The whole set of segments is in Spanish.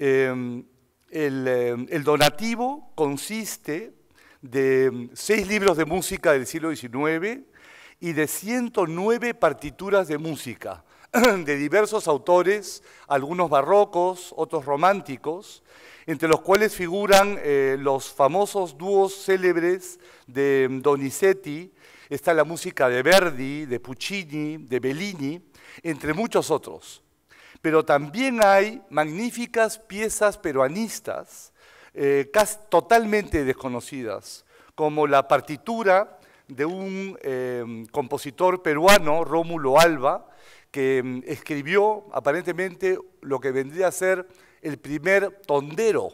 Em, em, el, donativo consiste de em, seis libros de música del siglo XIX y de 109 partituras de música de diversos autores, algunos barrocos, otros románticos, entre los cuales figuran eh, los famosos dúos célebres de Donizetti, está la música de Verdi, de Puccini, de Bellini, entre muchos otros. Pero también hay magníficas piezas peruanistas, eh, casi totalmente desconocidas, como la partitura de un em, compositor peruano, Rómulo Alba, que em, escribió aparentemente lo que vendría a ser el primer tondero,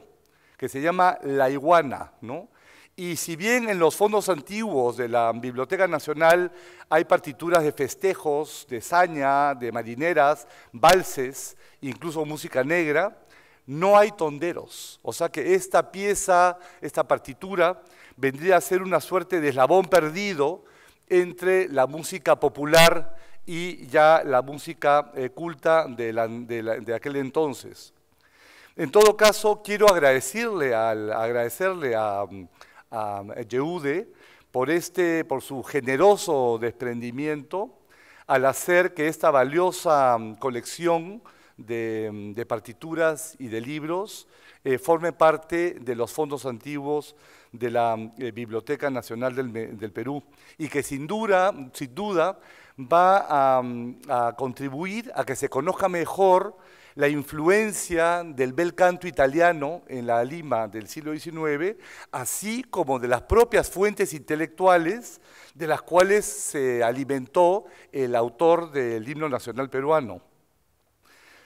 que se llama La Iguana, ¿no? Y si bien en los fondos antiguos de la Biblioteca Nacional hay partituras de festejos, de saña, de marineras, valses, incluso música negra, no hay tonderos. O sea que esta pieza, esta partitura, vendría a ser una suerte de eslabón perdido entre la música popular y ya la música eh, culta de, aquel entonces. En todo caso, quiero agradecerle, al, agradecerle a a por, este, por su generoso desprendimiento al hacer que esta valiosa colección de, partituras y de libros eh, forme parte de los fondos antiguos de la eh, Biblioteca Nacional del, Perú y que sin duda, sin duda va a contribuir a que se conozca mejor la influencia del bel canto italiano en la Lima del siglo XIX, así como de las propias fuentes intelectuales de las cuales se alimentó el autor del himno nacional peruano.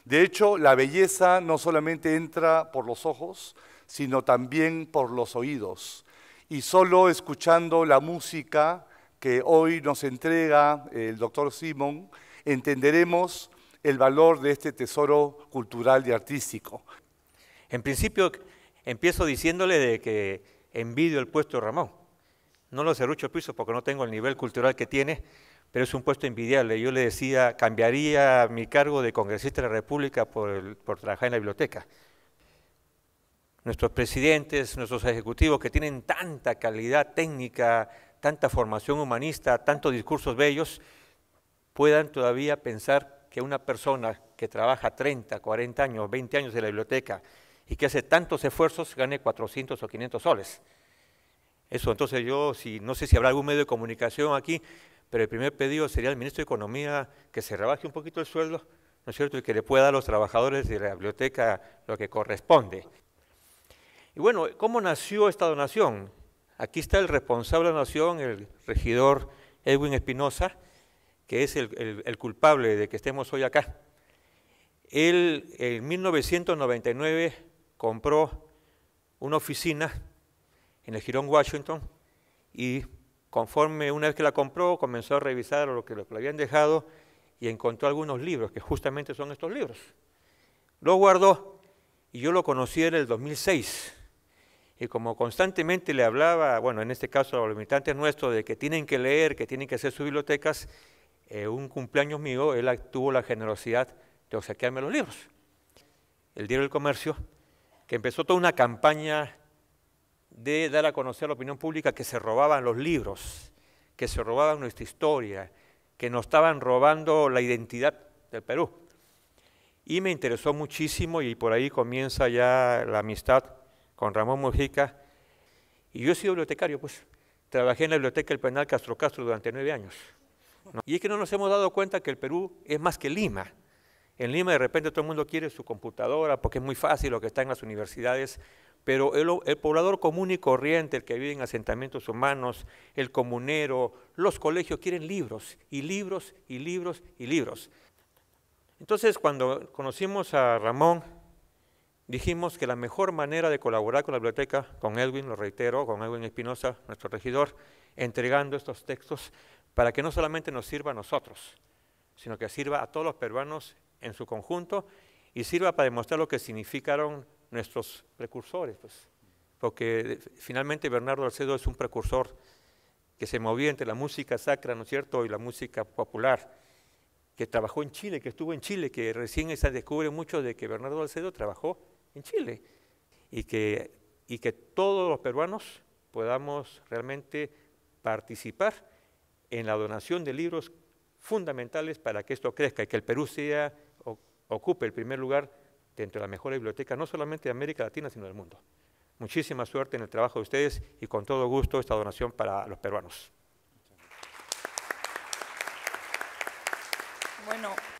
De hecho, la belleza no solamente entra por los ojos, sino también por los oídos. Y solo escuchando la música que hoy nos entrega el doctor Simon, entenderemos el valor de este tesoro cultural y artístico. En principio, empiezo diciéndole de que envidio el puesto de Ramón. No lo el piso porque no tengo el nivel cultural que tiene, pero es un puesto envidiable. Yo le decía, cambiaría mi cargo de congresista de la República por, por trabajar en la biblioteca. Nuestros presidentes, nuestros ejecutivos que tienen tanta calidad técnica, tanta formación humanista, tantos discursos bellos, puedan todavía pensar que una persona que trabaja 30, 40 años, 20 años en la biblioteca y que hace tantos esfuerzos gane 400 o 500 soles. Eso, entonces yo, si, no sé si habrá algún medio de comunicación aquí, pero el primer pedido sería al ministro de Economía que se rebaje un poquito el sueldo, ¿no es cierto?, y que le pueda a los trabajadores de la biblioteca lo que corresponde. Y bueno, ¿cómo nació esta donación? Aquí está el responsable de la donación, el regidor Edwin Espinosa, que es el, culpable de que estemos hoy acá. Él en 1999 compró una oficina en el Girón Washington y conforme una vez que la compró comenzó a revisar lo que, le habían dejado y encontró algunos libros, que justamente son estos libros. Lo guardó y yo lo conocí en el 2006. Y como constantemente le hablaba, bueno, en este caso a los militantes nuestros, de que tienen que leer, que tienen que hacer sus bibliotecas, eh, un cumpleaños mío, él tuvo la generosidad de obsequiarme los libros. El Diario del Comercio, que empezó toda una campaña de dar a conocer a la opinión pública que se robaban los libros, que se robaban nuestra historia, que nos estaban robando la identidad del Perú. Y me interesó muchísimo y por ahí comienza ya la amistad con Ramón Mujica. Y yo he sido bibliotecario, pues. Trabajé en la biblioteca del penal Castro Castro durante nueve años. Y es que no nos hemos dado cuenta que el Perú es más que Lima. En Lima de repente todo el mundo quiere su computadora porque es muy fácil lo que está en las universidades, pero el, el, poblador común y corriente, el que vive en asentamientos humanos, el comunero, los colegios quieren libros y libros y libros y libros. Entonces cuando conocimos a Ramón, dijimos que la mejor manera de colaborar con la biblioteca, con Edwin, lo reitero, con Edwin Espinosa, nuestro regidor, entregando estos textos para que no solamente nos sirva a nosotros, sino que sirva a todos los peruanos en su conjunto y sirva para demostrar lo que significaron nuestros precursores. Pues. Porque eh, finalmente Bernardo Alcedo es un precursor que se movía entre la música sacra, ¿no es cierto?, y la música popular, que trabajó en Chile, que estuvo en Chile, que recién se descubre mucho de que Bernardo Alcedo trabajó en Chile y que, y que todos los peruanos podamos realmente participar en la donación de libros fundamentales para que esto crezca y que el Perú sea, ocupe el primer lugar dentro de la mejor biblioteca, no solamente de América Latina, sino del mundo. Muchísima suerte en el trabajo de ustedes y con todo gusto esta donación para los peruanos. Bueno.